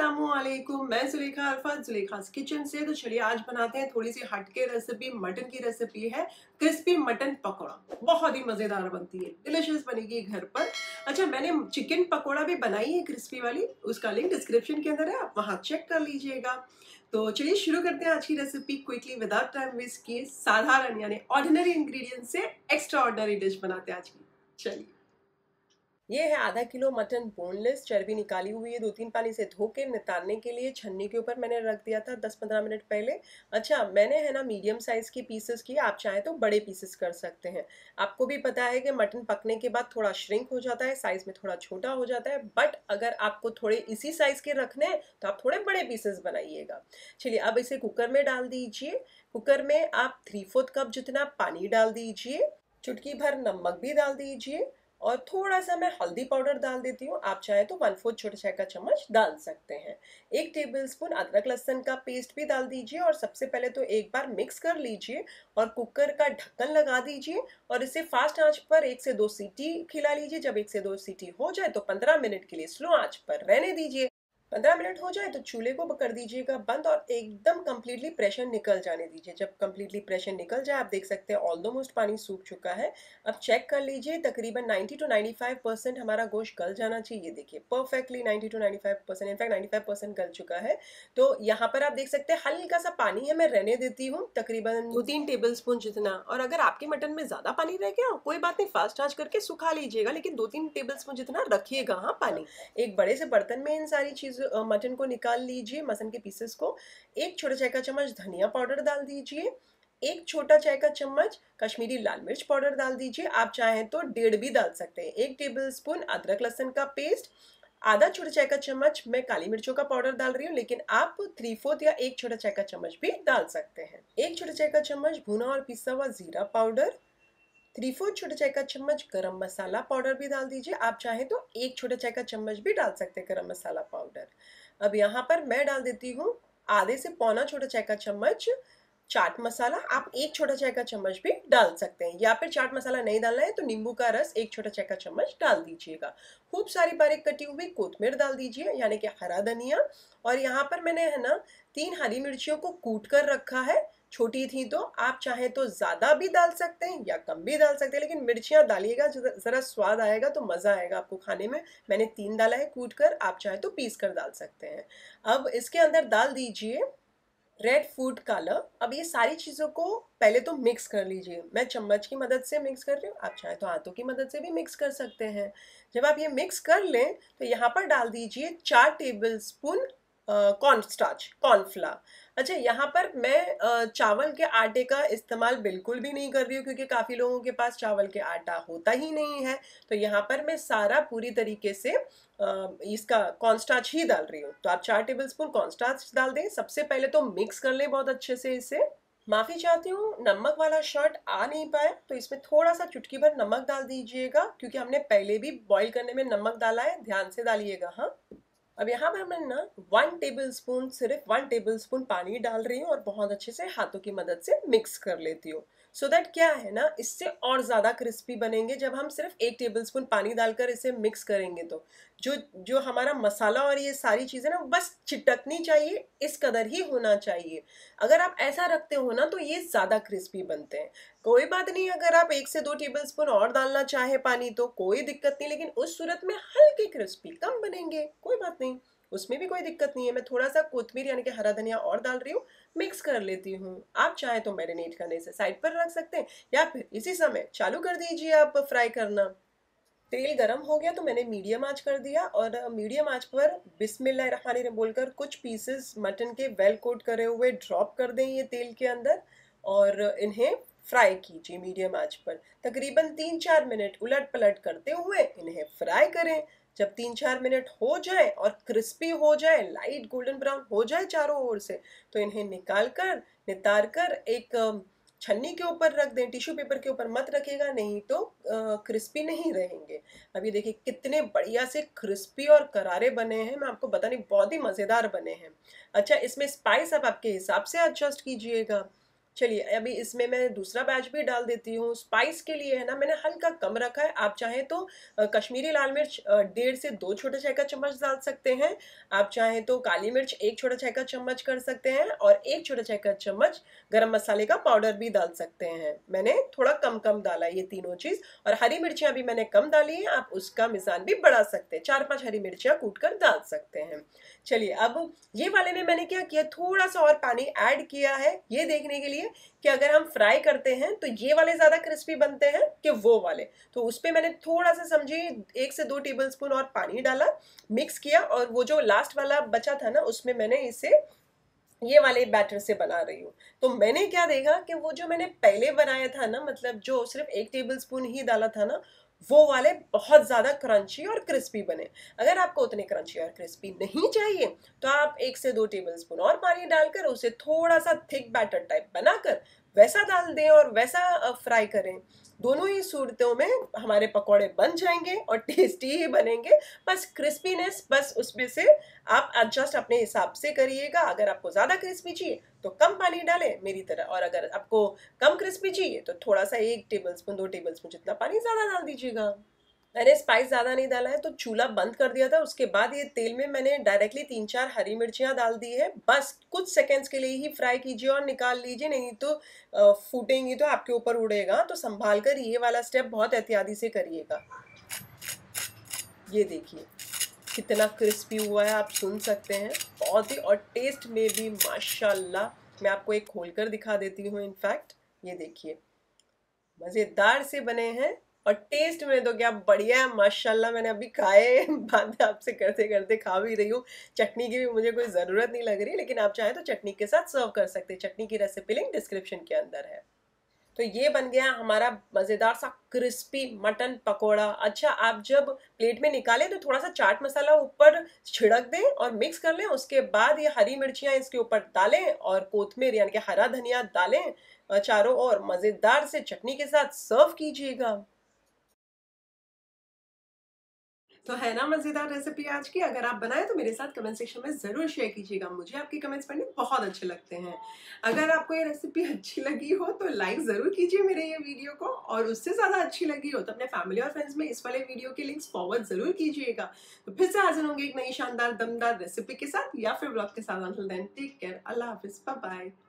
असलम मैं सुलेखा अरफा सुलेखास किचन से तो चलिए आज बनाते हैं थोड़ी सी हटके रेसिपी मटन की रेसिपी है क्रिस्पी मटन पकौड़ा बहुत ही मज़ेदार बनती है डिलिशियस बनेगी घर पर अच्छा मैंने चिकन पकौड़ा भी बनाई है क्रिस्पी वाली उसका लिंक डिस्क्रिप्शन के अंदर है आप वहाँ चेक कर लीजिएगा तो चलिए शुरू करते हैं आज की recipe quickly without time waste किए साधारण यानी ऑर्डिनरी इंग्रीडियंट से एक्स्ट्रा ऑर्डिनरी डिश बनाते हैं आज की चलिए ये है आधा किलो मटन बोनलेस चर्बी निकाली हुई है दो तीन पानी से धो के नितारने के लिए छन्नी के ऊपर मैंने रख दिया था दस पंद्रह मिनट पहले अच्छा मैंने है ना मीडियम साइज़ की पीसेस की आप चाहें तो बड़े पीसेस कर सकते हैं आपको भी पता है कि मटन पकने के बाद थोड़ा श्रिंक हो जाता है साइज़ में थोड़ा छोटा हो जाता है बट अगर आपको थोड़े इसी साइज़ के रखने हैं तो आप थोड़े बड़े पीसेस बनाइएगा चलिए अब इसे कुकर में डाल दीजिए कुकर में आप थ्री फोर्थ कप जितना पानी डाल दीजिए चुटकी भर नमक भी डाल दीजिए और थोड़ा सा मैं हल्दी पाउडर डाल देती हूँ आप चाहे तो वन फोर्थ छोटे चाय का चम्मच डाल सकते हैं एक टेबल स्पून अदरक लहसन का पेस्ट भी डाल दीजिए और सबसे पहले तो एक बार मिक्स कर लीजिए और कुकर का ढक्कन लगा दीजिए और इसे फास्ट आंच पर एक से दो सीटी खिला लीजिए जब एक से दो सीटी हो जाए तो पंद्रह मिनट के लिए स्लो आँच पर रहने दीजिए पंद्रह मिनट हो जाए तो चूल्हे को कर दीजिएगा बंद और एकदम कम्प्लीटली प्रेशर निकल जाने दीजिए जब कम्प्लीटली प्रेशर निकल जाए आप देख सकते हैं ऑलमोस्ट पानी सूख चुका है अब चेक कर लीजिए तकरीबन 90 टू 95 परसेंट हमारा गोश्त गल जाना चाहिए देखिए perfectly 90 to 95 percent in fact 95 percent गल चुका है तो यहाँ पर आप देख सकते हैं हल्का सा पानी है मैं रहने देती हूँ तकरीबन दो तीन टेबल स्पून जितना और अगर आपके मटन में ज़्यादा पानी रह गया कोई बात नहीं फास्ट चार्ज करके सुखा लीजिएगा लेकिन दो तीन टेबल स्पून जितना रखिएगा हाँ पानी एक बड़े से बर्तन में इन सारी चीज़ों पीसेस मटन uh, को निकाल लीजिए मसन के पीसेस को एक छोटा चाय का चम्मच धनिया पाउडर डाल दीजिए एक छोटा चाय का चम्मच कश्मीरी लाल मिर्च पाउडर डाल दीजिए आप चाहें तो डेढ़ भी डाल सकते हैं एक टेबल स्पून अदरक लहसन का पेस्ट आधा छोटा चाय का चम्मच मैं काली मिर्चों का पाउडर डाल रही हूँ लेकिन आप थ्री फोर्थ या एक छोटा चाय का चम्मच भी डाल सकते हैं एक छोटा चाय का चम्मच भुना और पिसा हुआ जीरा पाउडर थ्री फोर्थ छोटे चाय का चम्मच गरम मसाला पाउडर भी डाल दीजिए आप चाहें तो एक छोटे चाय का चम्मच भी डाल सकते हैं गरम मसाला पाउडर अब यहाँ पर मैं डाल देती हूँ आधे से पौना छोटा चाय का चम्मच चाट मसाला आप एक छोटा चाय का चम्मच भी डाल सकते हैं या फिर चाट मसाला नहीं डालना है तो नींबू का रस एक छोटा चाय का चम्मच डाल दीजिएगा खूब सारी बारीक कटी हुई कोथमीर डाल दीजिए यानी कि हरा धनिया और यहाँ पर मैंने है ना तीन हरी मिर्चियों को कूट कर रखा है छोटी थी तो आप चाहे तो ज़्यादा भी डाल सकते हैं या कम भी डाल सकते हैं लेकिन मिर्चियाँ डालिएगा ज़रा स्वाद आएगा तो मज़ा आएगा आपको खाने में मैंने तीन डाला है कूट कर आप चाहे तो पीस कर डाल सकते हैं अब इसके अंदर डाल दीजिए रेड फूड कलर अब ये सारी चीज़ों को पहले तो मिक्स कर लीजिए मैं चम्मच की मदद से मिक्स कर रही हूँ आप चाहे तो हाथों की मदद से भी मिक्स कर सकते हैं जब आप ये मिक्स कर लें तो यहाँ पर डाल दीजिए चार टेबल स्पून कॉर्न स्टार्च कॉर्नफ्ला अच्छा यहाँ पर मैं चावल के आटे का इस्तेमाल बिल्कुल भी नहीं कर रही हूँ क्योंकि काफ़ी लोगों के पास चावल के आटा होता ही नहीं है तो यहाँ पर मैं सारा पूरी तरीके से इसका कॉन्स्टाच ही डाल रही हूँ तो आप चार टेबल स्पून कॉन्स्टाच डाल दें सबसे पहले तो मिक्स कर लें बहुत अच्छे से इसे माफ़ी चाहती हूँ नमक वाला शर्ट आ नहीं पाए तो इसमें थोड़ा सा चुटकी भर नमक डाल दीजिएगा क्योंकि हमने पहले भी बॉईल करने में नमक डाला है ध्यान से डालिएगा हाँ अब यहाँ पर मैं ना वन टेबल स्पून सिर्फ वन टेबल स्पून पानी डाल रही हूँ और बहुत अच्छे से हाथों की मदद से मिक्स कर लेती हूँ सो so दैट क्या है ना इससे और ज़्यादा क्रिस्पी बनेंगे जब हम सिर्फ एक टेबलस्पून पानी डालकर इसे मिक्स करेंगे तो जो जो हमारा मसाला और ये सारी चीज़ें ना बस चिटकनी चाहिए इस कदर ही होना चाहिए अगर आप ऐसा रखते हो ना तो ये ज़्यादा क्रिस्पी बनते हैं कोई बात नहीं अगर आप एक से दो टेबल स्पून और डालना चाहे पानी तो कोई दिक्कत नहीं लेकिन उस सूरत में हल्के क्रिस्पी कम बनेंगे कोई बात नहीं उसमें भी कोई दिक्कत नहीं है मैं थोड़ा सा कोथमीर यानी कि हरा धनिया और डाल रही हूँ मिक्स कर लेती हूँ आप चाहे तो मैरिनेट करने से साइड पर रख सकते हैं या फिर इसी समय चालू कर दीजिए आप फ्राई करना तेल गरम हो गया तो मैंने मीडियम आंच कर दिया और मीडियम आंच पर बिस्मिल्लाह बोलकर कुछ पीसेस मटन के वेल कोट करे हुए ड्रॉप कर दें ये तेल के अंदर और इन्हें फ्राई कीजिए मीडियम आंच पर तकरीबन तीन चार मिनट उलट पलट करते हुए इन्हें फ्राई करें जब तीन चार मिनट हो जाए और क्रिस्पी हो जाए लाइट गोल्डन ब्राउन हो जाए चारों ओर से तो इन्हें निकाल कर नितार कर एक छन्नी के ऊपर रख दें टिश्यू पेपर के ऊपर मत रखेगा नहीं तो क्रिस्पी नहीं रहेंगे अभी देखिए कितने बढ़िया से क्रिस्पी और करारे बने हैं मैं आपको बता नहीं बहुत ही मज़ेदार बने हैं अच्छा इसमें स्पाइस आप आपके हिसाब से एडजस्ट कीजिएगा चलिए अभी इसमें मैं दूसरा बैच भी डाल देती हूँ स्पाइस के लिए है ना मैंने हल्का कम रखा है आप चाहें तो कश्मीरी लाल मिर्च डेढ़ से दो छोटे चाय का चम्मच डाल सकते हैं आप चाहें तो काली मिर्च एक छोटा चाय का चम्मच कर सकते हैं और एक छोटा चाय का चम्मच गरम मसाले का पाउडर भी डाल सकते हैं मैंने थोड़ा कम कम डाला ये तीनों चीज़ और हरी मिर्चियाँ भी मैंने कम डाली हैं आप उसका मिजान भी बढ़ा सकते हैं चार पाँच हरी मिर्चियाँ कूट कर डाल सकते हैं चलिए अब ये वाले में मैंने क्या किया थोड़ा सा और पानी ऐड किया है ये देखने के लिए देखेंगे कि अगर हम फ्राई करते हैं तो ये वाले ज़्यादा क्रिस्पी बनते हैं कि वो वाले तो उस पर मैंने थोड़ा सा समझिए एक से दो टेबल स्पून और पानी डाला मिक्स किया और वो जो लास्ट वाला बचा था ना उसमें मैंने इसे ये वाले बैटर से बना रही हूँ तो मैंने क्या देखा कि वो जो मैंने पहले बनाया था ना मतलब जो सिर्फ एक टेबल स्पून ही डाला था ना वो वाले बहुत ज़्यादा क्रंची और क्रिस्पी बने अगर आपको उतने क्रंची और क्रिस्पी नहीं चाहिए तो आप एक से दो टेबल स्पून और पानी डालकर उसे थोड़ा सा थिक बैटर टाइप बनाकर वैसा डाल दें और वैसा फ्राई करें दोनों ही सूरतों में हमारे पकोड़े बन जाएंगे और टेस्टी ही बनेंगे बस क्रिस्पीनेस बस उसमें से आप एडजस्ट अपने हिसाब से करिएगा अगर आपको ज़्यादा क्रिस्पी चाहिए तो कम पानी डालें मेरी तरह और अगर आपको कम क्रिस्पी चाहिए तो थोड़ा सा एक टेबल स्पून दो टेबल स्पून जितना पानी ज़्यादा डाल दीजिएगा मैंने स्पाइस ज़्यादा नहीं डाला है तो चूल्हा बंद कर दिया था उसके बाद ये तेल में मैंने डायरेक्टली तीन चार हरी मिर्चियाँ डाल दी है बस कुछ सेकेंड्स के लिए ही फ्राई कीजिए और निकाल लीजिए नहीं तो फूटेंगी तो आपके ऊपर उड़ेगा तो संभाल कर ये वाला स्टेप बहुत एहतियाती से करिएगा ये देखिए कितना क्रिस्पी हुआ है आप सुन सकते हैं बहुत ही और टेस्ट में भी माशाल्लाह मैं आपको एक खोलकर दिखा देती हूँ इनफैक्ट ये देखिए मज़ेदार से बने हैं और टेस्ट में तो क्या बढ़िया है माशाल्लाह मैंने अभी खाए बात आपसे करते करते खा भी रही हूँ चटनी की भी मुझे कोई ज़रूरत नहीं लग रही लेकिन आप चाहें तो चटनी के साथ सर्व कर सकते हैं चटनी की रेसिपी लिंक डिस्क्रिप्शन के अंदर है तो ये बन गया हमारा मज़ेदार सा क्रिस्पी मटन पकोड़ा अच्छा आप जब प्लेट में निकालें तो थोड़ा सा चाट मसाला ऊपर छिड़क दें और मिक्स कर लें उसके बाद ये हरी मिर्चियाँ इसके ऊपर डालें और कोथमीर यानी कि हरा धनिया डालें चारों और मज़ेदार से चटनी के साथ सर्व कीजिएगा तो है ना मज़ेदार रेसिपी आज की अगर आप बनाए तो मेरे साथ कमेंट सेक्शन में ज़रूर शेयर कीजिएगा मुझे आपके कमेंट्स पढ़ने बहुत अच्छे लगते हैं अगर आपको ये रेसिपी अच्छी लगी हो तो लाइक ज़रूर कीजिए मेरे ये वीडियो को और उससे ज़्यादा अच्छी लगी हो तो अपने फैमिली और फ्रेंड्स में इस वाले वीडियो के लिंक्स फॉरवर्ड ज़रूर कीजिएगा तो फिर से हाजिर होंगे एक नई शानदार दमदार रेसिपी के साथ या फिर ब्लॉग के साथ टेक केयर अल्लाह हाफिज़ बाय